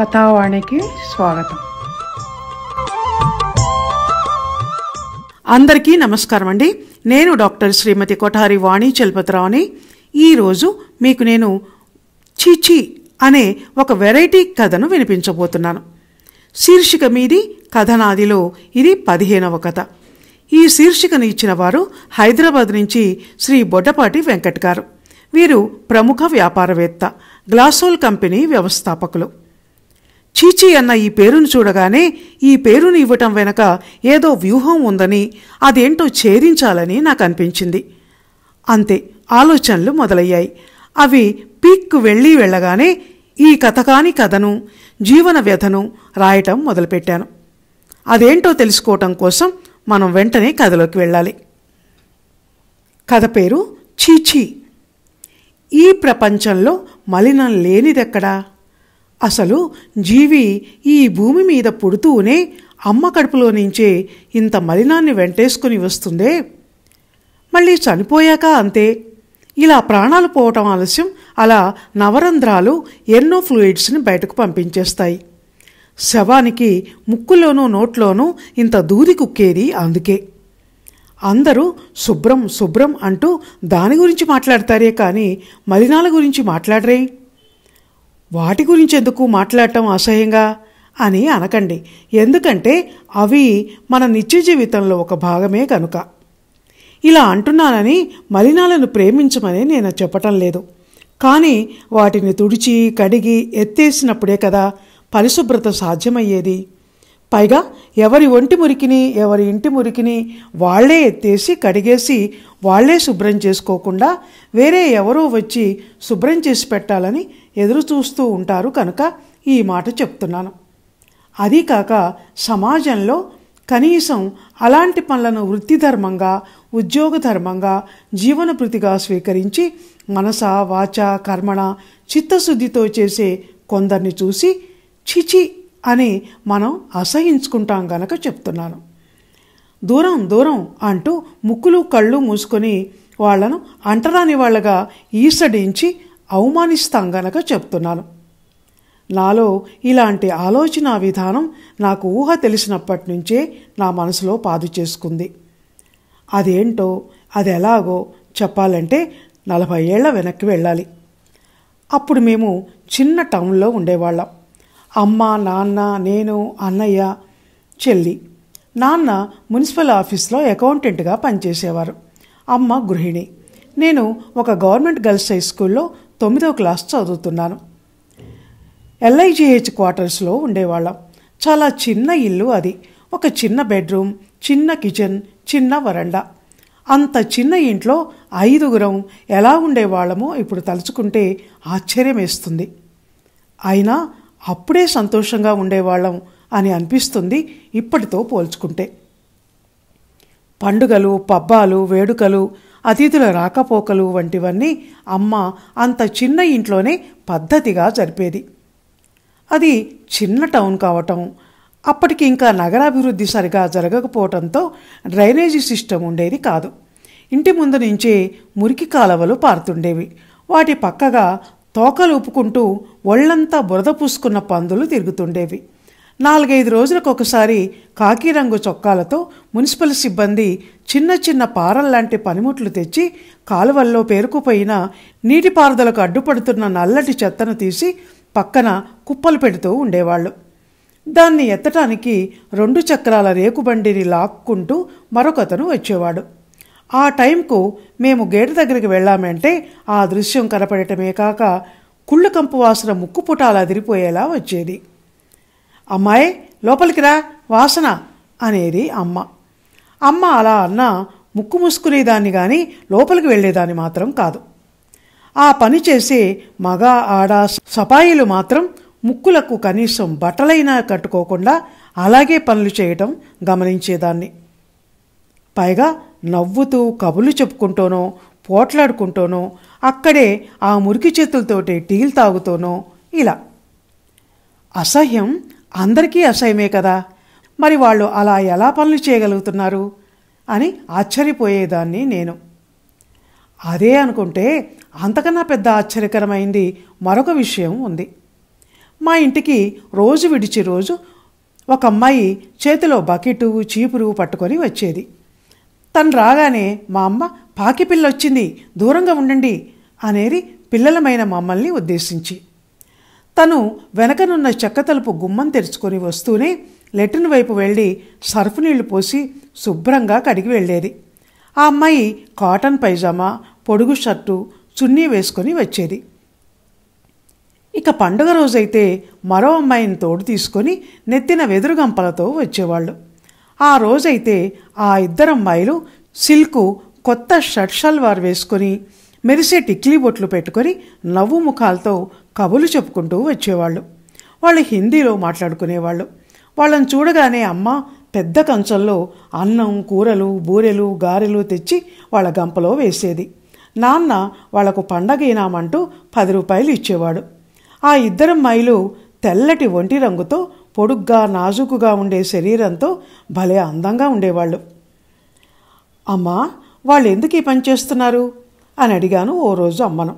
కథావాణికి స్వాగతం అందరికీ నమస్కారం అండి నేను డాక్టర్ శ్రీమతి కొఠారి వాణి చలపతిరావుని ఈరోజు మీకు నేను చీచి అనే ఒక వెరైటీ కథను వినిపించబోతున్నాను శీర్షిక మీది కథనాదిలో ఇది పదిహేనవ కథ ఈ శీర్షికను ఇచ్చిన వారు హైదరాబాద్ నుంచి శ్రీ బొడ్డపాటి వెంకట్ గారు వీరు ప్రముఖ వ్యాపారవేత్త గ్లాసోల్ కంపెనీ వ్యవస్థాపకులు చీచి అన్న ఈ పేరును చూడగానే ఈ పేరును ఇవ్వటం వెనక ఏదో వ్యూహం ఉందని అదేంటో ఛేదించాలని నాకు అనిపించింది అంతే ఆలోచనలు మొదలయ్యాయి అవి పీక్కు వెళ్ళి వెళ్ళగానే ఈ కథకాని కథను జీవన వ్యధను రాయటం మొదలుపెట్టాను అదేంటో తెలుసుకోవటం కోసం మనం వెంటనే కథలోకి వెళ్ళాలి కథ పేరు చీచీ ఈ ప్రపంచంలో మలినం లేనిదెక్కడా అసలు జీవి ఈ భూమి మీద పుడుతూనే అమ్మ కడుపులో నుంచే ఇంత మలినాన్ని వెంటేసుకుని వస్తుందే మళ్ళీ చనిపోయాక అంతే ఇలా ప్రాణాలు పోవటం ఆలస్యం అలా నవరంధ్రాలు ఎన్నో ఫ్లూయిడ్స్ని బయటకు పంపించేస్తాయి శవానికి ముక్కులోనూ నోట్లోనూ ఇంత దూది కుక్కేది అందుకే అందరూ శుభ్రం శుభ్రం అంటూ దాని గురించి మాట్లాడతారే కానీ మలినాల గురించి మాట్లాడరే వాటి గురించి ఎందుకు మాట్లాడటం అసహ్యంగా అని అనకండి ఎందుకంటే అవి మన నిత్య జీవితంలో ఒక భాగమే కనుక ఇలా అంటున్నానని మలినాలను ప్రేమించమని నేను చెప్పటం లేదు కానీ వాటిని తుడిచి కడిగి ఎత్తేసినప్పుడే కదా పరిశుభ్రత సాధ్యమయ్యేది పైగా ఎవరి ఒంటి మురికిని ఎవరి ఇంటి మురికిని వాళ్లే ఎత్తేసి కడిగేసి వాళ్లే శుభ్రం చేసుకోకుండా వేరే ఎవరో వచ్చి శుభ్రం చేసి పెట్టాలని ఎదురు చూస్తూ ఉంటారు కనుక ఈ మాట చెప్తున్నాను అదీ కాక సమాజంలో కనీసం అలాంటి పనులను వృత్తిధర్మంగా ఉద్యోగధర్మంగా జీవనభృతిగా స్వీకరించి మనస వాచ కర్మణ చిత్తశుద్ధితో చేసే కొందరిని చూసి చిచి అని మనం అసహించుకుంటాం గనక చెప్తున్నాను దూరం దూరం అంటూ ముక్కులు కళ్ళు మూసుకొని వాళ్లను అంటరాని వాళ్ళగా ఈసడించి అవమానిస్తాం గనక చెప్తున్నాను నాలో ఇలాంటి ఆలోచన విధానం నాకు ఊహ తెలిసినప్పటి నుంచే నా మనసులో పాదు చేసుకుంది అదేంటో అది ఎలాగో చెప్పాలంటే నలభై ఏళ్ల వెనక్కి వెళ్ళాలి అప్పుడు మేము చిన్న టౌన్లో ఉండేవాళ్ళం అమ్మ నాన్న నేను అన్నయ్య చెల్లి నాన్న మున్సిపల్ ఆఫీస్లో అకౌంటెంట్గా పనిచేసేవారు అమ్మ గృహిణి నేను ఒక గవర్నమెంట్ గర్ల్స్ హై స్కూల్లో తొమ్మిదో క్లాస్ చదువుతున్నాను ఎల్ఐజిహెచ్ క్వార్టర్స్లో ఉండేవాళ్ళం చాలా చిన్న ఇల్లు అది ఒక చిన్న బెడ్రూమ్ చిన్న కిచెన్ చిన్న వరండా అంత చిన్న ఇంట్లో ఐదుగురం ఎలా ఉండేవాళ్ళమో ఇప్పుడు తలుచుకుంటే ఆశ్చర్యం వేస్తుంది అయినా అప్పుడే సంతోషంగా ఉండేవాళ్ళం అని అనిపిస్తుంది ఇప్పటితో పోల్చుకుంటే పండుగలు పబ్బాలు వేడుకలు అతిథుల రాకపోకలు వంటివన్నీ అమ్మ అంత చిన్న ఇంట్లోనే పద్ధతిగా జరిపేది అది చిన్న టౌన్ కావటం అప్పటికి ఇంకా నగరాభివృద్ధి సరిగా జరగకపోవటంతో డ్రైనేజీ సిస్టమ్ ఉండేది కాదు ఇంటి ముందు నుంచే మురికి కాలవలు పారుతుండేవి వాటి పక్కగా తోకలు ఊపుకుంటూ ఒళ్లంతా బురద పూసుకున్న పందులు తిరుగుతుండేవి నాలుగైదు రోజులకు ఒకసారి కాకి రంగు చొక్కాలతో మున్సిపల్ సిబ్బంది చిన్న చిన్న పారల్లాంటి పనిముట్లు తెచ్చి కాలువల్లో పేరుకుపోయిన నీటిపారుదలకు అడ్డుపడుతున్న నల్లటి చెత్తను తీసి పక్కన కుప్పలు పెడుతూ ఉండేవాళ్ళు దాన్ని ఎత్తటానికి రెండు చక్రాల రేకుబండిని లాక్కుంటూ మరొకతను వచ్చేవాడు ఆ టైంకు మేము గేటు దగ్గరికి వెళ్ళామంటే ఆ దృశ్యం కనపడటమే కాక కుళ్ళు కంపు వాసన ముక్కుపుటాలు అదిరిపోయేలా వచ్చేది అమ్మాయి లోపలికి రా వాసన అనేది అమ్మ అమ్మ అలా అన్న ముక్కు మూసుకునేదాన్ని కానీ లోపలికి వెళ్ళేదాన్ని మాత్రం కాదు ఆ పని చేసే మగ ఆడ సపాయిలు మాత్రం ముక్కులకు కనీసం బట్టలైనా కట్టుకోకుండా అలాగే పనులు చేయటం గమనించేదాన్ని పైగా నవ్వుతూ కబులు చెప్పుకుంటూనో పోట్లాడుకుంటూనో అక్కడే ఆ మురికి చేతులతోటి టీలు తాగుతూనో ఇలా అసహ్యం అందరికీ అసహ్యమే కదా మరి వాళ్ళు అలా ఎలా పనులు చేయగలుగుతున్నారు అని ఆశ్చర్యపోయేదాన్ని నేను అదే అనుకుంటే అంతకన్నా పెద్ద ఆశ్చర్యకరమైంది మరొక విషయం ఉంది మా ఇంటికి రోజు విడిచి రోజు ఒక అమ్మాయి చేతిలో బకెటు చీపురు పట్టుకొని వచ్చేది తను రాగానే మా అమ్మ పాకి పిల్ల వచ్చింది దూరంగా ఉండండి అనేది పిల్లలమైన మమ్మల్ని ఉద్దేశించి తను వెనకనున్న చెక్క తలుపు గుమ్మం తెరుచుకొని వస్తూనే లెట్రిన్ వైపు వెళ్ళి సర్ఫ్ నీళ్లు పోసి శుభ్రంగా కడిగి వెళ్ళేది ఆ అమ్మాయి కాటన్ పైజామా పొడుగు షర్టు చున్నీ వేసుకొని వచ్చేది ఇక పండుగ రోజైతే మరో అమ్మాయిని తోడు తీసుకొని నెత్తిన వెదురు గంపలతో వచ్చేవాళ్ళు ఆ రోజైతే ఆ ఇద్దరమ్మాయిలు సిల్కు కొత్త షర్ట్ షల్వార్ వేసుకొని మెరిసే టిక్లీ బొట్లు పెట్టుకొని నవ్వు ముఖాలతో కబులు చెప్పుకుంటూ వచ్చేవాళ్ళు వాళ్ళు హిందీలో మాట్లాడుకునేవాళ్ళు వాళ్ళని చూడగానే అమ్మ పెద్ద కంచంలో అన్నం కూరలు బూరెలు గారెలు తెచ్చి వాళ్ళ గంపలో వేసేది నాన్న వాళ్లకు పండగ ఇనామంటూ పది రూపాయలు ఇచ్చేవాడు ఆ ఇద్దరు మైలు తెల్లటి ఒంటి రంగుతో పొడుగ్గా నాజుకుగా ఉండే శరీరంతో భలే అందంగా ఉండేవాళ్ళు అమ్మా వాళ్ళు ఎందుకు ఈ పని చేస్తున్నారు అని అడిగాను ఓ రోజు అమ్మను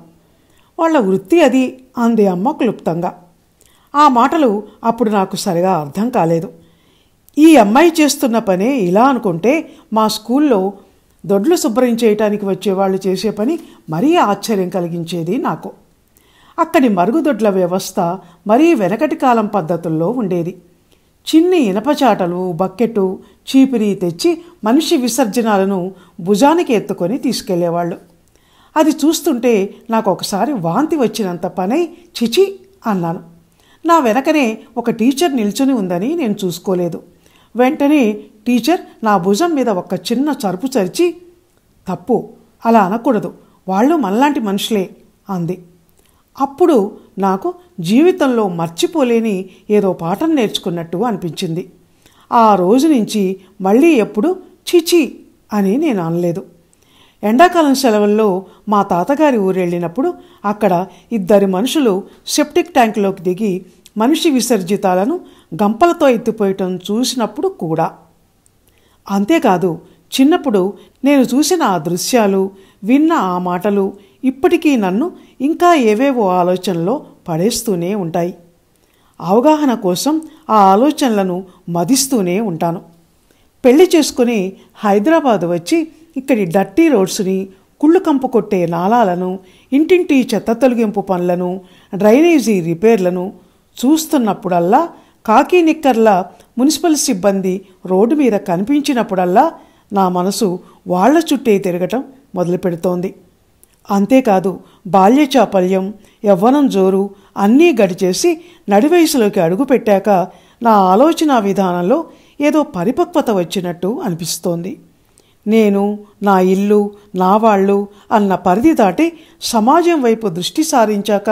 వాళ్ళ వృత్తి అది అంది అమ్మ క్లుప్తంగా ఆ మాటలు అప్పుడు నాకు సరిగా అర్థం కాలేదు ఈ అమ్మాయి చేస్తున్న పనే ఇలా అనుకుంటే మా స్కూల్లో దొడ్లు శుభ్రం చేయటానికి వచ్చేవాళ్ళు చేసే పని మరీ ఆశ్చర్యం కలిగించేది నాకు అక్కడి మరుగుదొడ్ల వ్యవస్థ మరీ వెనకటి కాలం పద్ధతుల్లో ఉండేది చిన్ని ఇనపచాటలు బకెట్టు చీపిరి తెచ్చి మనిషి విసర్జనాలను భుజానికి ఎత్తుకొని తీసుకెళ్లేవాళ్ళు అది చూస్తుంటే నాకు ఒకసారి వాంతి వచ్చినంత పనై చిచి అన్నాను నా వెనకనే ఒక టీచర్ నిల్చుని ఉందని నేను చూసుకోలేదు వెంటనే టీచర్ నా భుజం మీద ఒక చిన్న చరుపు చరిచి తప్పు అలా అనకూడదు వాళ్ళు మనలాంటి మనుషులే అంది అప్పుడు నాకు జీవితంలో మర్చిపోలేని ఏదో పాఠం నేర్చుకున్నట్టు అనిపించింది ఆ రోజు నుంచి మళ్ళీ ఎప్పుడు చిచి అని నేను అనలేదు ఎండాకాలం సెలవుల్లో మా తాతగారి ఊరెళ్ళినప్పుడు అక్కడ ఇద్దరు మనుషులు సెప్టిక్ ట్యాంకులోకి దిగి మనిషి విసర్జితాలను గంపలతో ఎత్తిపోయటం చూసినప్పుడు కూడా అంతేకాదు చిన్నప్పుడు నేను చూసిన ఆ దృశ్యాలు విన్న ఆ మాటలు ఇప్పటికీ నన్ను ఇంకా ఏవేవో ఆలోచనలో పడేస్తూనే ఉంటాయి అవగాహన కోసం ఆ ఆలోచనలను మదిస్తూనే ఉంటాను పెళ్లి చేసుకుని హైదరాబాద్ వచ్చి ఇక్కడి డర్టీ రోడ్స్ని కుళ్ళు కంపు కొట్టే నాళాలను ఇంటింటి చెత్త తొలగింపు పనులను డ్రైనేజీ రిపేర్లను చూస్తున్నప్పుడల్లా కాకి నిక్కర్ల మున్సిపల్ సిబ్బంది రోడ్డు మీద కనిపించినప్పుడల్లా నా మనసు వాళ్ల చుట్టే తిరగటం మొదలు పెడుతోంది అంతేకాదు బాల్య చాపల్యం యవ్వనం జోరు అన్నీ గడిచేసి నడివయసులోకి అడుగుపెట్టాక నా ఆలోచన విధానంలో ఏదో పరిపక్వత వచ్చినట్టు అనిపిస్తోంది నేను నా ఇల్లు నా వాళ్ళు అన్న పరిధి దాటి సమాజం వైపు దృష్టి సారించాక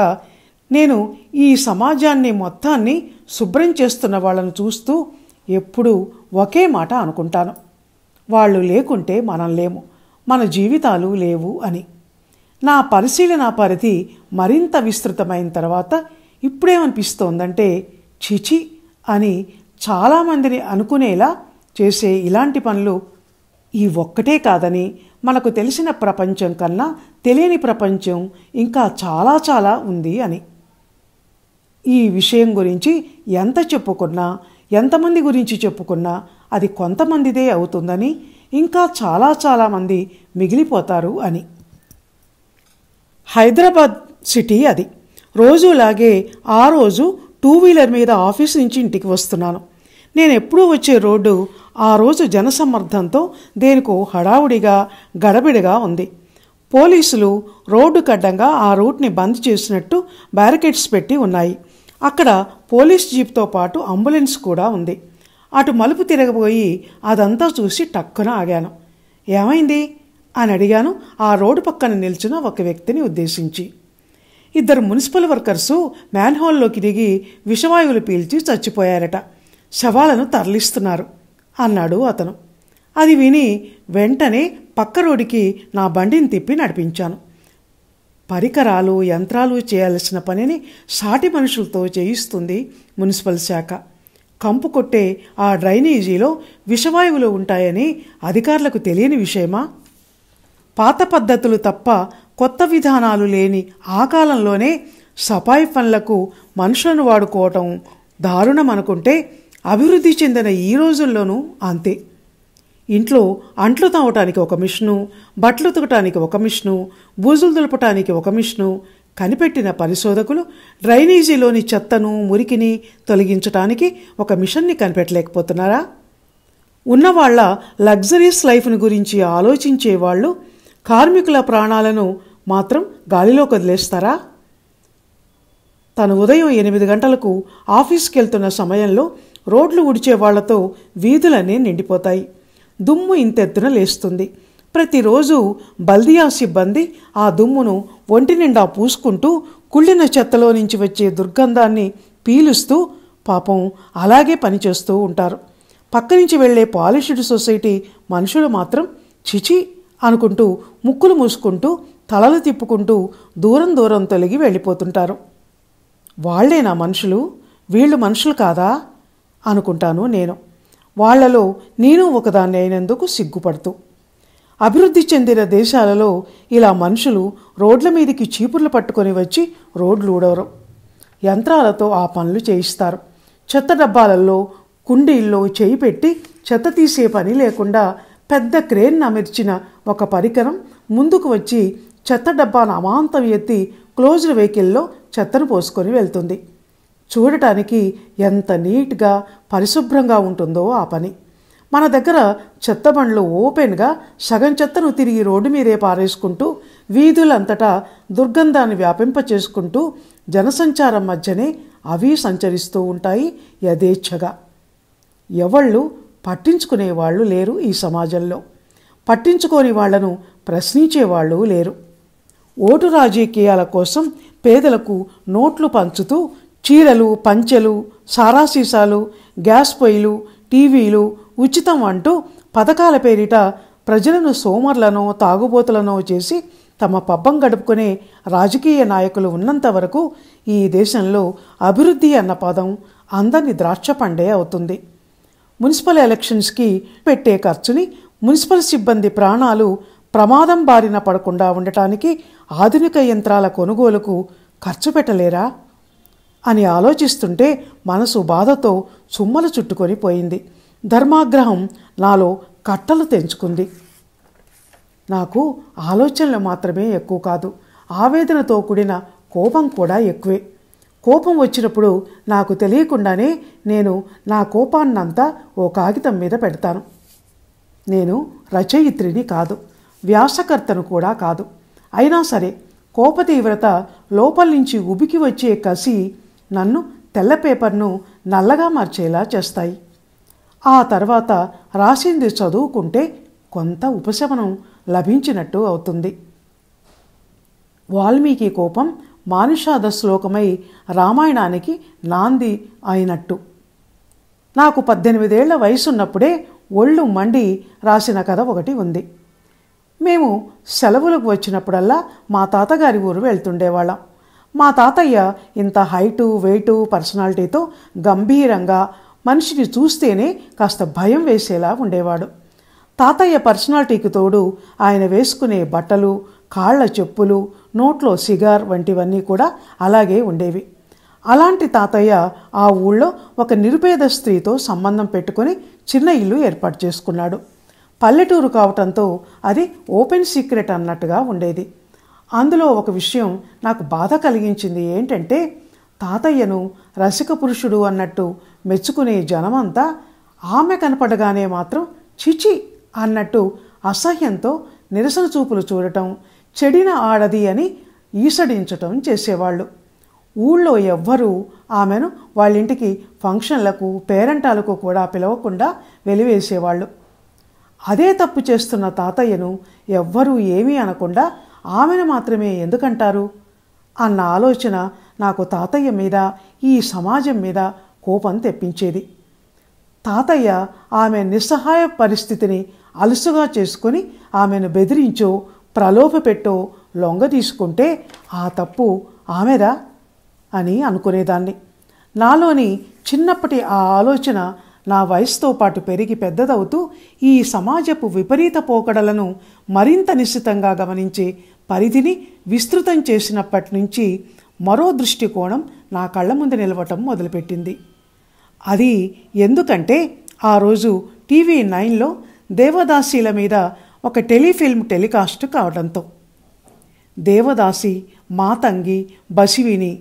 నేను ఈ సమాజాన్ని మొత్తాన్ని శుభ్రం చేస్తున్న వాళ్ళను చూస్తూ ఎప్పుడూ ఒకే మాట అనుకుంటాను వాళ్ళు లేకుంటే మనం లేము మన జీవితాలు లేవు అని నా పరిశీలన పరిధి మరింత విస్తృతమైన తర్వాత ఇప్పుడేమనిపిస్తోందంటే చిచి అని చాలామందిని అనుకునేలా చేసే ఇలాంటి పనులు ఈ ఒక్కటే కాదని మనకు తెలిసిన ప్రపంచం కన్నా తెలియని ప్రపంచం ఇంకా చాలా చాలా ఉంది అని ఈ విషయం గురించి ఎంత చెప్పుకున్నా ఎంతమంది గురించి చెప్పుకున్నా అది కొంతమందిదే అవుతుందని ఇంకా చాలా చాలామంది మిగిలిపోతారు అని హైదరాబాద్ సిటీ అది రోజులాగే ఆ రోజు టూ వీలర్ మీద ఆఫీస్ నుంచి ఇంటికి వస్తున్నాను నేను ఎప్పుడూ వచ్చే రోడ్డు ఆ రోజు జనసమ్మర్దంతో దేనికో హడావుడిగా గడబిడిగా ఉంది పోలీసులు రోడ్డు కడ్డంగా ఆ రూట్ని బంద్ చేసినట్టు బ్యారికేడ్స్ పెట్టి ఉన్నాయి అక్కడ పోలీస్ జీప్తో పాటు అంబులెన్స్ కూడా ఉంది అటు మలుపు తిరగబోయి అదంతా చూసి టక్కున ఆగాను ఏమైంది అని అడిగాను ఆ రోడ్డు పక్కన నిల్చున్న ఒక వ్యక్తిని ఉద్దేశించి ఇద్దరు మున్సిపల్ వర్కర్సు మ్యాన్హోల్లోకి దిగి విషవాయువులు పీల్చి చచ్చిపోయారట శవాలను తరలిస్తున్నారు అన్నాడు అతను అది విని వెంటనే పక్క రోడ్డుకి నా బండిని తిప్పి నడిపించాను పరికరాలు యంత్రాలు చేయాల్సిన పనిని సాటి మనుషులతో చేయిస్తుంది మున్సిపల్ శాఖ కంపు కొట్టే ఆ డ్రైనేజీలో విషవాయువులు ఉంటాయని అధికారులకు తెలియని విషయమా పాత పద్ధతులు తప్ప కొత్త విధానాలు లేని ఆ కాలంలోనే సఫాయి పనులకు మనుషులను వాడుకోవటం దారుణం అనుకుంటే అభివృద్ధి చెందిన ఈ రోజుల్లోనూ అంతే ఇంట్లో అంట్లు తావటానికి ఒక మిషను బట్టలు తుకటానికి ఒక మిషను బూజులు దులపటానికి ఒక మిషను కనిపెట్టిన పరిశోధకులు డ్రైనేజీలోని చెత్తను మురికిని తొలగించటానికి ఒక మిషన్ని కనిపెట్టలేకపోతున్నారా ఉన్నవాళ్ల లగ్జరీస్ లైఫ్ను గురించి ఆలోచించే వాళ్ళు కార్మికుల ప్రాణాలను మాత్రం గాలిలో కదిలేస్తారా తను ఉదయం ఎనిమిది గంటలకు ఆఫీస్కి వెళ్తున్న సమయంలో రోడ్లు ఉడిచే వాళ్లతో వీధులన్నీ నిండిపోతాయి దుమ్ము ఇంతెత్తున లేస్తుంది ప్రతిరోజు బల్దియా సిబ్బంది ఆ దుమ్మును ఒంటి నిండా పూసుకుంటూ కుళ్ళిన చెత్తలో నుంచి వచ్చే దుర్గంధాన్ని పీలుస్తూ పాపం అలాగే పనిచేస్తూ ఉంటారు పక్క నుంచి వెళ్లే పాలిష్డ్ సొసైటీ మనుషులు మాత్రం చిచి అనుకుంటూ ముక్కులు మూసుకుంటూ తలలు తిప్పుకుంటూ దూరం దూరం తొలగి వెళ్ళిపోతుంటారు వాళ్లేనా మనుషులు వీళ్ళు మనుషులు కాదా అనుకుంటాను నేను వాళ్లలో నేను ఒకదాన్ని అయినందుకు సిగ్గుపడుతూ అభివృద్ధి చెందిన దేశాలలో ఇలా మనుషులు రోడ్ల మీదకి చీపుర్లు పట్టుకొని వచ్చి రోడ్లు ఊడవరు యంత్రాలతో ఆ పనులు చేయిస్తారు చెత్త డబ్బాలలో కుండీల్లో చేయి పెట్టి చెత్త తీసే పని లేకుండా పెద్ద క్రేన్ అమర్చిన ఒక పరికరం ముందుకు వచ్చి చెత్త డబ్బాను అమాంతం ఎత్తి క్లోజ్డ్ వెహికల్లో చెత్తను పోసుకొని వెళ్తుంది చూడటానికి ఎంత నీట్గా పరిశుభ్రంగా ఉంటుందో ఆ పని మన దగ్గర చెత్త బండ్లు ఓపెన్గా సగం చెత్తను తిరిగి రోడ్డు మీదే పారేసుకుంటూ వీధులంతటా దుర్గంధాన్ని వ్యాపింపచేసుకుంటూ జనసంచారం మధ్యనే అవి సంచరిస్తూ ఉంటాయి యథేచ్ఛగా ఎవళ్ళు పట్టించుకునేవాళ్ళు లేరు ఈ సమాజంలో పట్టించుకోని వాళ్లను ప్రశ్నించేవాళ్ళు లేరు ఓటు రాజకీయాల కోసం పేదలకు నోట్లు పంచుతూ చీరలు పంచెలు సారా సీసాలు గ్యాస్ పొయ్యిలు టీవీలు ఉచితం అంటూ పథకాల పేరిట ప్రజలను సోమర్లను తాగుబోతులను చేసి తమ పబ్బం గడుపుకునే రాజకీయ నాయకులు ఉన్నంత వరకు ఈ దేశంలో అభివృద్ధి అన్న పదం అందరిని ద్రాక్ష పండే అవుతుంది మున్సిపల్ ఎలక్షన్స్కి పెట్టే ఖర్చుని మున్సిపల్ సిబ్బంది ప్రాణాలు ప్రమాదం బారిన పడకుండా ఉండటానికి ఆధునిక యంత్రాల కొనుగోలుకు ఖర్చు పెట్టలేరా అని ఆలోచిస్తుంటే మనసు బాధతో చుమ్మలు చుట్టుకొని పోయింది ధర్మాగ్రహం నాలో కట్టలు తెంచుకుంది నాకు ఆలోచనలు మాత్రమే ఎక్కువ కాదు ఆవేదనతో కూడిన కోపం కూడా ఎక్కువే కోపం వచ్చినప్పుడు నాకు తెలియకుండానే నేను నా కోపాన్నంతా ఓ కాగితం మీద పెడతాను నేను రచయిత్రిని కాదు వ్యాసకర్తను కూడా కాదు అయినా సరే కోపతీవ్రత లోపల నుంచి ఉబికి వచ్చే కసి నన్ను తెల్ల పేపర్ను నల్లగా మార్చేలా చేస్తాయి ఆ తర్వాత రాసింది చదువుకుంటే కొంత ఉపశమనం లభించినట్టు అవుతుంది వాల్మీకి కోపం మానుషాద శ్లోకమై రామాయణానికి నాంది అయినట్టు నాకు పద్దెనిమిదేళ్ల వయసున్నప్పుడే ఒళ్ళు మండి రాసిన కథ ఒకటి ఉంది మేము సెలవులకు వచ్చినప్పుడల్లా మా తాతగారి ఊరు వెళ్తుండేవాళ్ళం మా తాతయ్య ఇంత హైటు వెయిటు పర్సనాలిటీతో గంభీరంగా మనిషిని చూస్తేనే కాస్త భయం వేసేలా ఉండేవాడు తాతయ్య పర్సనాలిటీకి తోడు ఆయన వేసుకునే బట్టలు కాళ్ల చెప్పులు నోట్లో సిగార్ వంటివన్నీ కూడా అలాగే ఉండేవి అలాంటి తాతయ్య ఆ ఊళ్ళో ఒక నిరుపేద స్త్రీతో సంబంధం పెట్టుకుని చిన్న ఇల్లు ఏర్పాటు చేసుకున్నాడు పల్లెటూరు కావటంతో అది ఓపెన్ సీక్రెట్ అన్నట్టుగా ఉండేది అందులో ఒక విషయం నాకు బాధ కలిగించింది ఏంటంటే తాతయ్యను రసిక పురుషుడు అన్నట్టు మెచ్చుకునే జనమంతా ఆమె కనపడగానే మాత్రం చిచి అన్నట్టు అసహ్యంతో నిరసన చూపులు చూడటం చెడిన ఆడది అని ఈసడించటం చేసేవాళ్ళు ఊళ్ళో ఎవ్వరూ ఆమెను వాళ్ళింటికి ఫంక్షన్లకు పేరెంటాలకు కూడా పిలవకుండా వెలివేసేవాళ్ళు అదే తప్పు చేస్తున్న తాతయ్యను ఎవ్వరూ ఏమీ అనకుండా ఆమెను మాత్రమే ఎందుకంటారు అన్న ఆలోచన నాకు తాతయ్య మీద ఈ సమాజం మీద కోపం తెప్పించేది తాతయ్య ఆమె నిస్సహాయ పరిస్థితిని అలుసుగా చేసుకొని ఆమెను బెదిరించో ప్రలోభపెట్టో లొంగ తీసుకుంటే ఆ తప్పు ఆమెదా అని అనుకునేదాన్ని నాలోని చిన్నప్పటి ఆ ఆలోచన నా వయసుతో పాటు పెరిగి పెద్దదవుతూ ఈ సమాజపు విపరీత పోకడలను మరింత నిశ్చితంగా గమనించే పరిధిని విస్తృతం చేసినప్పటి నుంచి మరో దృష్టికోణం నా కళ్ళ ముందు నిలవటం మొదలుపెట్టింది అది ఎందుకంటే ఆ రోజు టీవీ నైన్లో దేవదాసీల మీద ఒక టెలిఫిల్మ్ టెలికాస్ట్ కావడంతో దేవదాసి మాతంగి బసివిని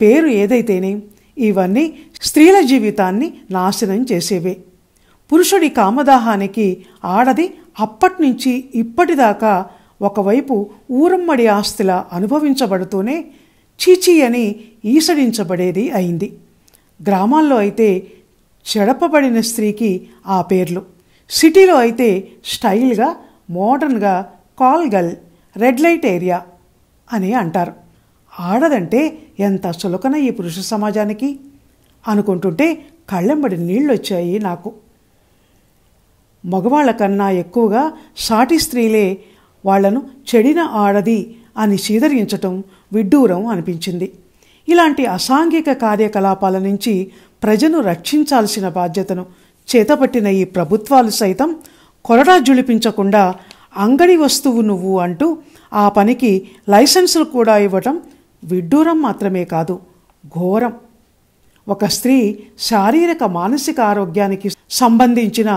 పేరు ఏదైతేనే ఇవన్నీ స్త్రీల జీవితాన్ని నాశనం చేసేవే పురుషుడి కామదాహానికి ఆడది అప్పటినుంచి ఇప్పటిదాకా ఒకవైపు ఊరమ్మడి ఆస్తుల అనుభవించబడుతూనే చీచీ అని ఈసడించబడేది అయింది గ్రామాల్లో అయితే చెడపబడిన స్త్రీకి ఆ పేర్లు సిటీలో అయితే స్టైల్గా మోడర్న్గా కాల్గల్ రెడ్ లైట్ ఏరియా అని అంటారు ఆడదంటే ఎంత సులకన ఈ పురుష సమాజానికి అనుకుంటుంటే కళ్ళెంబడి వచ్చాయి నాకు మగవాళ్ళ కన్నా ఎక్కువగా సాటి స్త్రీలే వాళ్లను చెడిన ఆడది అని చీదరించటం విడ్డూరం అనిపించింది ఇలాంటి అసాంఘిక కార్యకలాపాల నుంచి ప్రజను రక్షించాల్సిన బాధ్యతను చేతపట్టిన ఈ ప్రభుత్వాలు సైతం కొరడా జుళిపించకుండా అంగడి వస్తువు నువ్వు అంటూ ఆ పనికి లైసెన్సులు కూడా ఇవ్వటం విడ్డూరం మాత్రమే కాదు ఘోరం ఒక స్త్రీ శారీరక మానసిక ఆరోగ్యానికి సంబంధించిన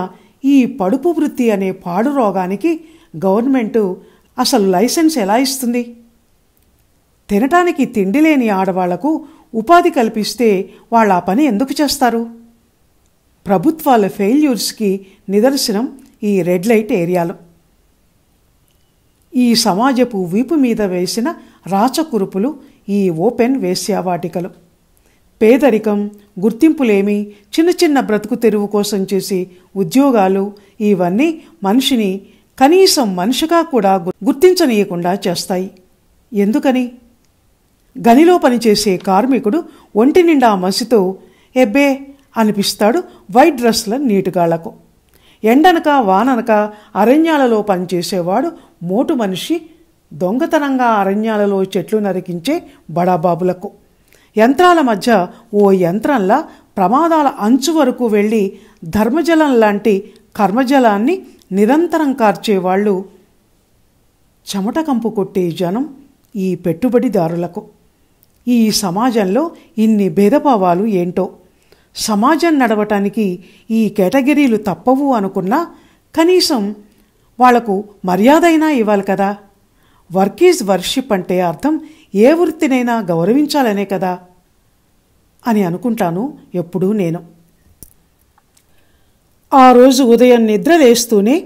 ఈ పడుపు వృత్తి అనే పాడు రోగానికి గవర్నమెంటు అసలు లైసెన్స్ ఎలా ఇస్తుంది తినటానికి తిండి లేని ఆడవాళ్లకు ఉపాధి కల్పిస్తే వాళ్ళ ఆ పని ఎందుకు చేస్తారు ప్రభుత్వాల ఫెయిల్యూర్స్కి నిదర్శనం ఈ రెడ్ లైట్ ఏరియాలు ఈ సమాజపు వీపు మీద వేసిన రాచకురుపులు ఈ ఓపెన్ వేశ్యావాటికలు పేదరికం గుర్తింపులేమి చిన్న చిన్న బ్రతుకు తెరువు కోసం చేసే ఉద్యోగాలు ఇవన్నీ మనిషిని కనీసం మనిషిగా కూడా గుర్తించనీయకుండా చేస్తాయి ఎందుకని గనిలో పనిచేసే కార్మికుడు ఒంటి నిండా మసితో ఎబ్బే అనిపిస్తాడు వైట్ డ్రెస్ల నీటుగాళ్లకు ఎండనక వాననక అరణ్యాలలో పనిచేసేవాడు మోటు మనిషి దొంగతనంగా అరణ్యాలలో చెట్లు నరికించే బడాబాబులకు యంత్రాల మధ్య ఓ యంత్రంలా ప్రమాదాల అంచు వరకు వెళ్ళి ధర్మజలం లాంటి కర్మజలాన్ని నిరంతరం కార్చేవాళ్ళు చెమట కంపు కొట్టే జనం ఈ పెట్టుబడిదారులకు ఈ సమాజంలో ఇన్ని భేదభావాలు ఏంటో సమాజం నడవటానికి ఈ కేటగిరీలు తప్పవు అనుకున్నా కనీసం వాళ్లకు మర్యాదైనా ఇవ్వాలి కదా వర్క్ ఈజ్ వర్షిప్ అంటే అర్థం ఏ వృత్తినైనా గౌరవించాలనే కదా అని అనుకుంటాను ఎప్పుడూ నేను ఆ రోజు ఉదయం నిద్ర లేస్తూనే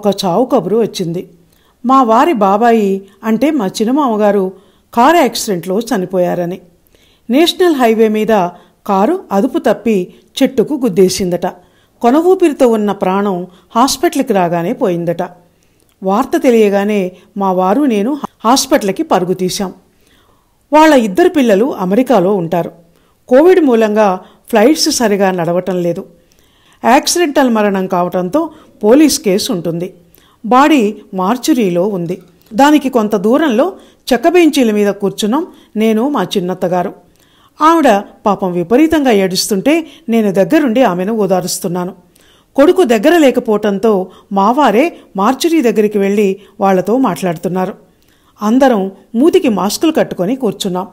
ఒక చావు కబురు వచ్చింది మా వారి బాబాయి అంటే మా చిన్నమామగారు కారు యాక్సిడెంట్లో చనిపోయారని నేషనల్ హైవే మీద కారు అదుపు తప్పి చెట్టుకు గుద్దేసిందట కొన ఊపిరితో ఉన్న ప్రాణం హాస్పిటల్కి రాగానే పోయిందట వార్త తెలియగానే మా వారు నేను హాస్పిటల్కి పరుగు తీశాం వాళ్ళ ఇద్దరు పిల్లలు అమెరికాలో ఉంటారు కోవిడ్ మూలంగా ఫ్లైట్స్ సరిగా నడవటం లేదు యాక్సిడెంటల్ మరణం కావడంతో పోలీస్ కేసు ఉంటుంది బాడీ మార్చురీలో ఉంది దానికి కొంత దూరంలో చెక్క బెంచీల మీద కూర్చున్నాం నేను మా చిన్నత్తగారు ఆవిడ పాపం విపరీతంగా ఏడుస్తుంటే నేను దగ్గరుండి ఆమెను ఓదారుస్తున్నాను కొడుకు దగ్గర లేకపోవటంతో మావారే మార్చురీ దగ్గరికి వెళ్ళి వాళ్లతో మాట్లాడుతున్నారు అందరం మూతికి మాస్కులు కట్టుకొని కూర్చున్నాం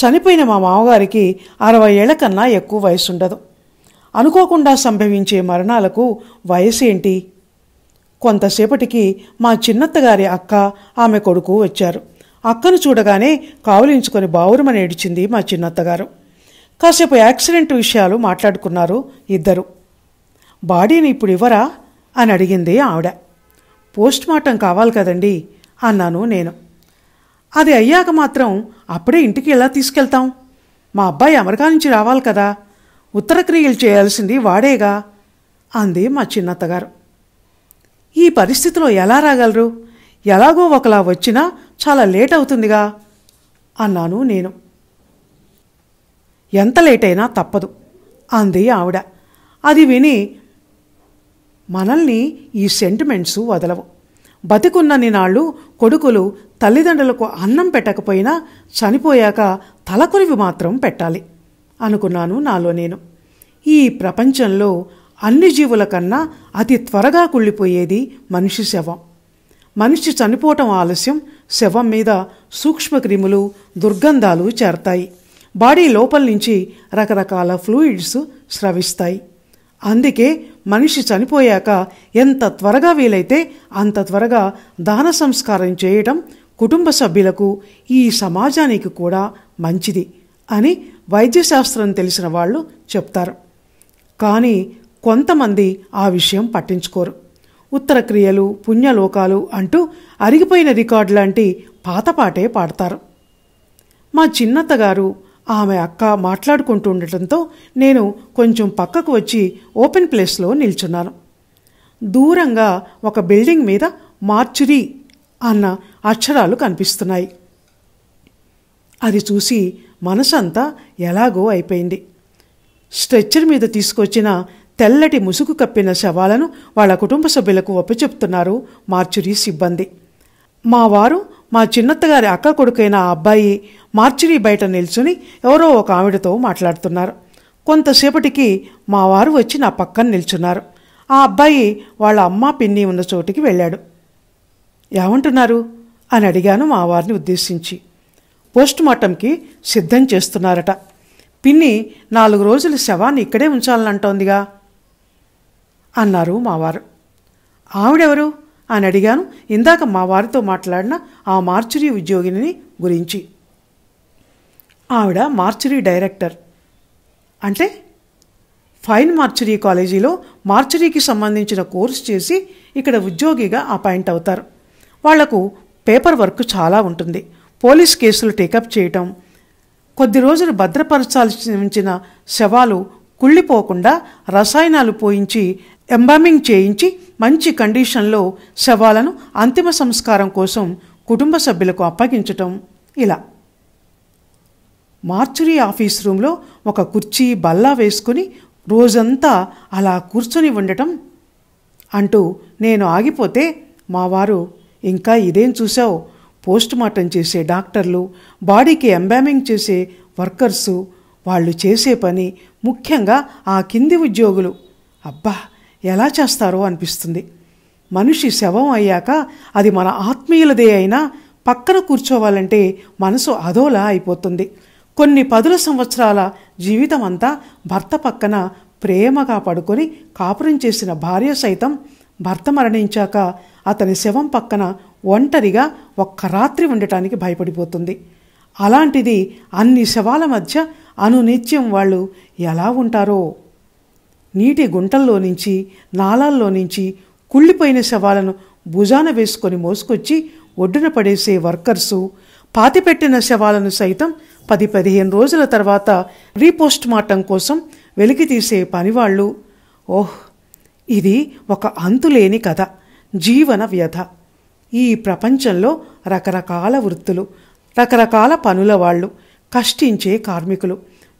చనిపోయిన మా మామగారికి అరవై ఏళ్ల కన్నా ఎక్కువ వయసుండదు అనుకోకుండా సంభవించే మరణాలకు వయసు ఏంటి కొంతసేపటికి మా చిన్నత్తగారి అక్క ఆమె కొడుకు వచ్చారు అక్కను చూడగానే కావులించుకొని బావురమని ఏడిచింది మా చిన్నత్తగారు కాసేపు యాక్సిడెంట్ విషయాలు మాట్లాడుకున్నారు ఇద్దరు బాడీని ఇప్పుడు ఇవ్వరా అని అడిగింది ఆవిడ పోస్ట్ మార్టం కావాలి కదండి అన్నాను నేను అది అయ్యాక మాత్రం అప్పుడే ఇంటికి ఎలా తీసుకెళ్తాం మా అబ్బాయి అమెరికా నుంచి రావాలి కదా ఉత్తరక్రియలు చేయాల్సింది వాడేగా అంది మా చిన్నత్తగారు ఈ పరిస్థితిలో ఎలా రాగలరు ఎలాగో ఒకలా వచ్చినా చాలా లేట్ అవుతుందిగా అన్నాను నేను ఎంత లేట్ అయినా తప్పదు అంది ఆవిడ అది విని మనల్ని ఈ సెంటిమెంట్స్ వదలవు బతికున్నన్ని నాళ్ళు కొడుకులు తల్లిదండ్రులకు అన్నం పెట్టకపోయినా చనిపోయాక తలకొరివి మాత్రం పెట్టాలి అనుకున్నాను నాలో నేను ఈ ప్రపంచంలో అన్ని జీవుల కన్నా అతి త్వరగా కుళ్ళిపోయేది మనిషి శవం మనిషి చనిపోవటం ఆలస్యం శవం మీద సూక్ష్మక్రిములు దుర్గంధాలు చేరతాయి బాడీ లోపల నుంచి రకరకాల ఫ్లూయిడ్స్ స్రవిస్తాయి అందుకే మనిషి చనిపోయాక ఎంత త్వరగా వీలైతే అంత త్వరగా దాన సంస్కారం చేయటం కుటుంబ సభ్యులకు ఈ సమాజానికి కూడా మంచిది అని వైద్యశాస్త్రం తెలిసిన వాళ్ళు చెప్తారు కానీ కొంతమంది ఆ విషయం పట్టించుకోరు ఉత్తరక్రియలు పుణ్యలోకాలు అంటూ అరిగిపోయిన రికార్డు లాంటి పాతపాటే పాడతారు మా చిన్నత్తగారు ఆమె అక్క మాట్లాడుకుంటుండటంతో నేను కొంచెం పక్కకు వచ్చి ఓపెన్ ప్లేస్లో నిల్చున్నాను దూరంగా ఒక బిల్డింగ్ మీద మార్చురీ అన్న అక్షరాలు కనిపిస్తున్నాయి అది చూసి మనసంతా ఎలాగో అయిపోయింది స్ట్రెచ్చర్ మీద తీసుకొచ్చిన తెల్లటి ముసుగు కప్పిన శవాలను వాళ్ళ కుటుంబ సభ్యులకు ఒప్పచెప్తున్నారు మార్చురీ సిబ్బంది మా వారు మా చిన్నత్తగారి అక్క కొడుకైన ఆ అబ్బాయి మార్చిరీ బయట నిల్చుని ఎవరో ఒక ఆవిడతో మాట్లాడుతున్నారు కొంతసేపటికి మా వారు వచ్చి నా పక్కన నిల్చున్నారు ఆ అబ్బాయి వాళ్ళ అమ్మ పిన్ని ఉన్న చోటికి వెళ్ళాడు ఏమంటున్నారు అని అడిగాను మా వారిని ఉద్దేశించి పోస్ట్ మార్టంకి సిద్ధం చేస్తున్నారట పిన్ని నాలుగు రోజుల శవాన్ని ఇక్కడే ఉంచాలని అంటోందిగా అన్నారు మావారు ఆవిడెవరు అని అడిగాను ఇందాక మా వారితో మాట్లాడిన ఆ మార్చురీ ఉద్యోగిని గురించి ఆవిడ మార్చురీ డైరెక్టర్ అంటే ఫైన్ మార్చురీ కాలేజీలో మార్చురీకి సంబంధించిన కోర్సు చేసి ఇక్కడ ఉద్యోగిగా అపాయింట్ అవుతారు వాళ్లకు పేపర్ వర్క్ చాలా ఉంటుంది పోలీస్ కేసులు టేకప్ చేయటం కొద్ది రోజులు భద్రపరచాల్సిన శవాలు కుళ్ళిపోకుండా రసాయనాలు పోయించి ఎంబామింగ్ చేయించి మంచి కండిషన్లో శవాలను అంతిమ సంస్కారం కోసం కుటుంబ సభ్యులకు అప్పగించటం ఇలా మార్చురీ ఆఫీస్ రూమ్లో ఒక కుర్చీ బల్లా వేసుకుని రోజంతా అలా కూర్చొని ఉండటం అంటూ నేను ఆగిపోతే మావారు ఇంకా ఇదేం చూసావు పోస్ట్ మార్టం చేసే డాక్టర్లు బాడీకి ఎంబామింగ్ చేసే వర్కర్సు వాళ్ళు చేసే పని ముఖ్యంగా ఆ కింది ఉద్యోగులు అబ్బా ఎలా చేస్తారో అనిపిస్తుంది మనిషి శవం అయ్యాక అది మన ఆత్మీయులదే అయినా పక్కన కూర్చోవాలంటే మనసు అదోలా అయిపోతుంది కొన్ని పదుల సంవత్సరాల జీవితం అంతా భర్త పక్కన ప్రేమగా పడుకొని కాపురం చేసిన భార్య సైతం భర్త మరణించాక అతని శవం పక్కన ఒంటరిగా ఒక్క రాత్రి ఉండటానికి భయపడిపోతుంది అలాంటిది అన్ని శవాల మధ్య అనునిత్యం వాళ్ళు ఎలా ఉంటారో నీటి గుంటల్లో నుంచి నాళాల్లో నుంచి కుళ్ళిపోయిన శవాలను భుజాన వేసుకొని మోసుకొచ్చి ఒడ్డున పడేసే వర్కర్సు పాతిపెట్టిన శవాలను సైతం పది పదిహేను రోజుల తర్వాత రీపోస్ట్ మార్టం కోసం వెలికి తీసే పనివాళ్ళు ఓహ్ ఇది ఒక అంతులేని కథ జీవన వ్యధ ఈ ప్రపంచంలో రకరకాల వృత్తులు రకరకాల పనుల వాళ్ళు కష్టించే కార్మికులు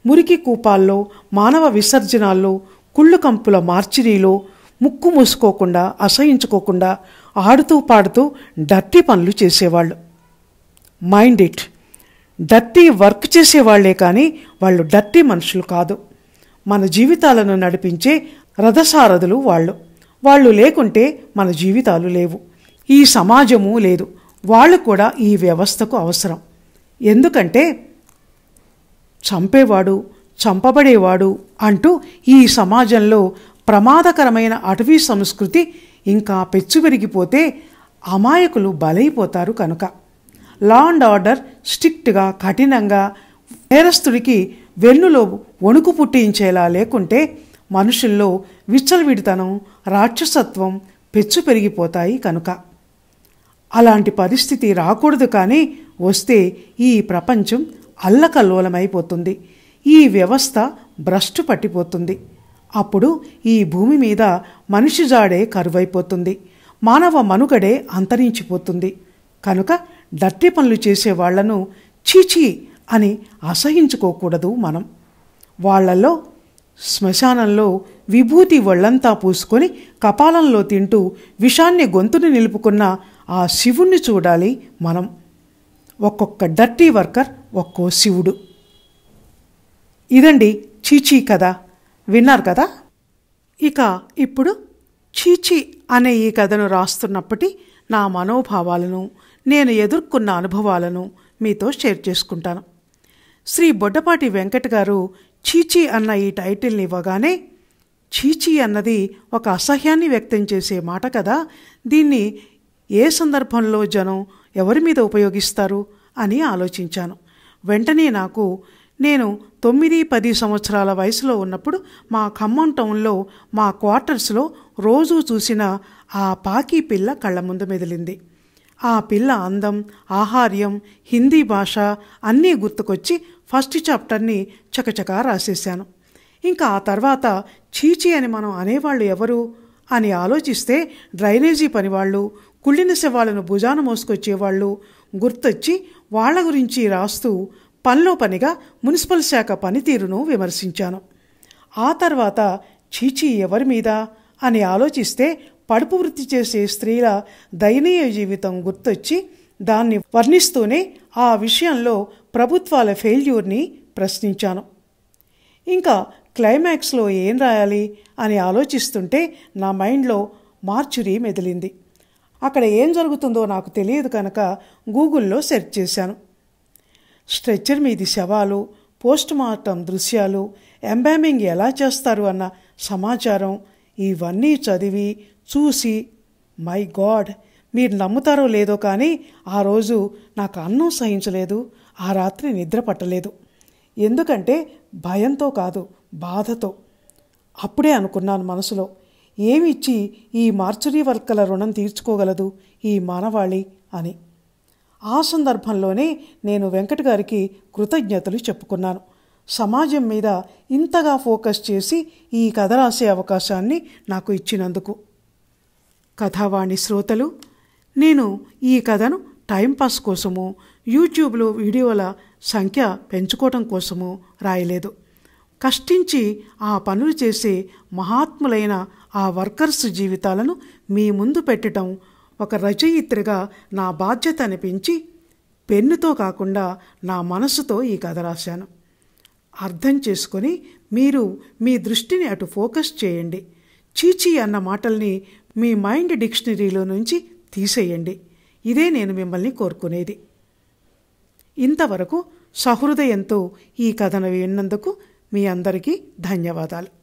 మురికి కూపాల్లో మానవ విసర్జనాల్లో కుళ్ళు కంపుల మార్చిరీలో ముక్కు మూసుకోకుండా అసహించుకోకుండా ఆడుతూ పాడుతూ డర్టీ పనులు చేసేవాళ్ళు మైండ్ ఇట్ డర్టీ వర్క్ చేసేవాళ్లే కానీ వాళ్ళు డర్టీ మనుషులు కాదు మన జీవితాలను నడిపించే రథసారథులు వాళ్ళు వాళ్ళు లేకుంటే మన జీవితాలు లేవు ఈ సమాజము లేదు వాళ్ళు కూడా ఈ వ్యవస్థకు అవసరం ఎందుకంటే చంపేవాడు చంపబడేవాడు అంటూ ఈ సమాజంలో ప్రమాదకరమైన అటవీ సంస్కృతి ఇంకా పెచ్చు పెరిగిపోతే అమాయకులు బలైపోతారు కనుక లా అండ్ ఆర్డర్ స్ట్రిక్ట్గా కఠినంగా నేరస్తుడికి వెన్నులో వణుకు పుట్టించేలా లేకుంటే మనుషుల్లో విచ్చలవిడితనం రాక్షసత్వం పెచ్చు పెరిగిపోతాయి కనుక అలాంటి పరిస్థితి రాకూడదు కానీ వస్తే ఈ ప్రపంచం అల్లకల్లోలమైపోతుంది ఈ వ్యవస్థ భ్రష్టు పట్టిపోతుంది అప్పుడు ఈ భూమి మీద మనిషి జాడే కరువైపోతుంది మానవ మనుగడే అంతరించిపోతుంది కనుక డట్టి పనులు చేసే వాళ్లను చీచీ అని అసహించుకోకూడదు మనం వాళ్లలో శ్మశానంలో విభూతి వళ్లంతా పూసుకొని కపాలంలో తింటూ విషాన్ని గొంతుని నిలుపుకున్న ఆ శివుణ్ణి చూడాలి మనం ఒక్కొక్క డర్టీ వర్కర్ ఒక్కో శివుడు ఇదండి చీచీ కథ విన్నారు కదా ఇక ఇప్పుడు చీచీ అనే ఈ కథను రాస్తున్నప్పటి నా మనోభావాలను నేను ఎదుర్కొన్న అనుభవాలను మీతో షేర్ చేసుకుంటాను శ్రీ బొడ్డపాటి వెంకట్ గారు చీచీ అన్న ఈ టైటిల్ని ఇవ్వగానే చీచీ అన్నది ఒక అసహ్యాన్ని వ్యక్తం చేసే మాట కదా దీన్ని ఏ సందర్భంలో జనం ఎవరి మీద ఉపయోగిస్తారు అని ఆలోచించాను వెంటనే నాకు నేను తొమ్మిది పది సంవత్సరాల వయసులో ఉన్నప్పుడు మా ఖమ్మం టౌన్లో మా క్వార్టర్స్లో రోజూ చూసిన ఆ పాకీ పిల్ల కళ్ళ ముందు మెదిలింది ఆ పిల్ల అందం ఆహార్యం హిందీ భాష అన్నీ గుర్తుకొచ్చి ఫస్ట్ చాప్టర్ని చకచకా రాసేశాను ఇంకా ఆ తర్వాత చీచి అని మనం అనేవాళ్ళు ఎవరు అని ఆలోచిస్తే డ్రైనేజీ పనివాళ్ళు కుళ్ళిన శవాళ్ళను భుజాన మోసుకొచ్చేవాళ్ళు గుర్తొచ్చి వాళ్ల గురించి రాస్తూ పనిలో పనిగా మున్సిపల్ శాఖ పనితీరును విమర్శించాను ఆ తర్వాత చీచీ ఎవరి మీద అని ఆలోచిస్తే పడుపు వృత్తి చేసే స్త్రీల దయనీయ జీవితం గుర్తొచ్చి దాన్ని వర్ణిస్తూనే ఆ విషయంలో ప్రభుత్వాల ఫెయిల్యూర్ని ప్రశ్నించాను ఇంకా క్లైమాక్స్లో ఏం రాయాలి అని ఆలోచిస్తుంటే నా మైండ్లో మార్చురీ మెదిలింది అక్కడ ఏం జరుగుతుందో నాకు తెలియదు కనుక గూగుల్లో సెర్చ్ చేశాను స్ట్రెచ్చర్ మీది శవాలు పోస్ట్ మార్టం దృశ్యాలు ఎంబామింగ్ ఎలా చేస్తారు అన్న సమాచారం ఇవన్నీ చదివి చూసి మై గాడ్ మీరు నమ్ముతారో లేదో కానీ ఆ రోజు నాకు అన్నం సహించలేదు ఆ రాత్రి నిద్ర పట్టలేదు ఎందుకంటే భయంతో కాదు బాధతో అప్పుడే అనుకున్నాను మనసులో ఏమిచ్చి ఈ మార్చురీ వర్కల రుణం తీర్చుకోగలదు ఈ మానవాళి అని ఆ సందర్భంలోనే నేను వెంకట్ గారికి కృతజ్ఞతలు చెప్పుకున్నాను సమాజం మీద ఇంతగా ఫోకస్ చేసి ఈ కథ రాసే అవకాశాన్ని నాకు ఇచ్చినందుకు కథావాణి శ్రోతలు నేను ఈ కథను టైంపాస్ కోసము యూట్యూబ్లో వీడియోల సంఖ్య పెంచుకోవటం కోసము రాయలేదు కష్టించి ఆ పనులు చేసే మహాత్ములైన ఆ వర్కర్స్ జీవితాలను మీ ముందు పెట్టడం ఒక రచయిత్రిగా నా బాధ్యత అనిపించి పెన్నుతో కాకుండా నా మనసుతో ఈ కథ రాశాను అర్థం చేసుకొని మీరు మీ దృష్టిని అటు ఫోకస్ చేయండి చీచీ అన్న మాటల్ని మీ మైండ్ డిక్షనరీలో నుంచి తీసేయండి ఇదే నేను మిమ్మల్ని కోరుకునేది ఇంతవరకు సహృదయంతో ఈ కథను విన్నందుకు మీ అందరికీ ధన్యవాదాలు